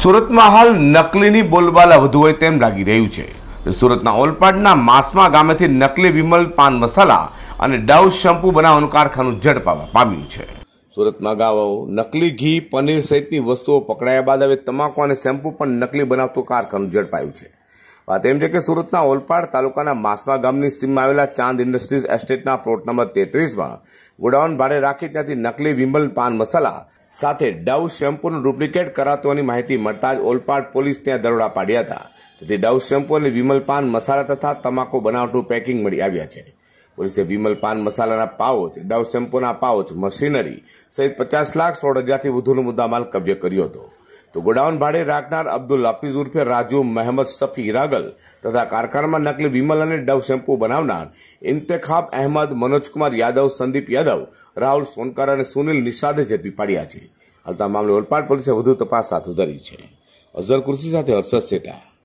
સુરતમાં હાલ નકલીની બોલબાલા વધુ હોય તેમ લાગી રહ્યું છે સુરતના ઓલપાડના માસમા ગામેથી નકલી વિમલ પાન મસાલા અને ડાઉ શેમ્પુ બનાવવાનું કારખાનું ઝડપાવા પામ્યું છે સુરતમાં ગાવાઓ નકલી ઘી પનીર સહિતની વસ્તુઓ પકડાયા બાદ હવે તમાકુ અને શેમ્પૂ પણ નકલી બનાવતું કારખાનું ઝડપાયું છે વાત એમ છે કે સુરતના ઓલપાડ તાલુકાના માસમા ગામની સીમમાં આવેલા ચાંદ ઇન્ડસ્ટ્રીઝ એસ્ટેટના પ્લોટ નંબર તેત્રીસમાં ગોડાઉન ભાડે રાખી ત્યાંથી નકલી વિમલ પાન મસાલા સાથે ડવ શેમ્પૂનું ડુપ્લિકેટ કરાતોની માહિતી મળતા જ ઓલપાડ પોલીસ ત્યાં દરોડા પાડ્યા હતા તેથી ડવ શેમ્પૂ અને વિમલ પાન મસાલા તથા તમાકુ બનાવટનું પેકિંગ મળી આવ્યા છે પોલીસે વિમલ પાન મસાલાના પાઉચ ડવ શેમ્પૂના પાઉચ મશીનરી સહિત પચાસ લાખ સોળ હજારથી વધુનો મુદ્દામાલ કબજે કર્યો હતો તો ગોડાઉન ભાડે રાખનાર અબ્દુલ હાફીઝ ઉર્ફે રાજુ મહેમદ સફી રાગલ તથા કારખાનામાં નકલી વિમલ અને ડવ શેમ્પુ બનાવનાર ઇન્તેખાબ અહેમદ મનોજકુમાર યાદવ સંદીપ યાદવ રાહુલ સોનકર અને સુનિલ નિષાદે ઝડપી પાડ્યા છે હાલતા મામલે ઓલપાડ પોલીસે વધુ તપાસ હાથ ધરી છે અઝર કુર્સી સાથે હર્ષદ શેટા